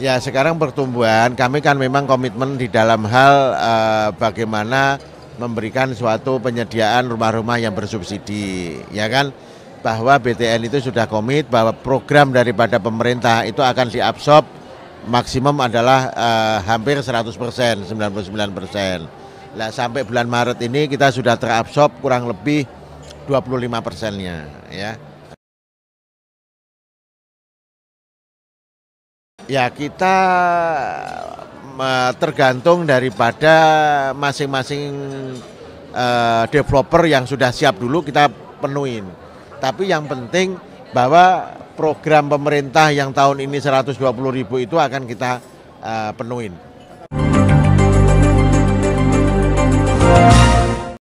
Ya sekarang pertumbuhan kami kan memang komitmen di dalam hal eh, bagaimana memberikan suatu penyediaan rumah-rumah yang bersubsidi, ya kan? Bahwa BTN itu sudah komit bahwa program daripada pemerintah itu akan diabsorb maksimum adalah eh, hampir 100 persen, 99 persen. Nah sampai bulan Maret ini kita sudah terabsorb kurang lebih 25 persennya, ya Ya kita tergantung daripada masing-masing e, developer yang sudah siap dulu kita penuhin. Tapi yang penting bahwa program pemerintah yang tahun ini 120 ribu itu akan kita uh, penuhin.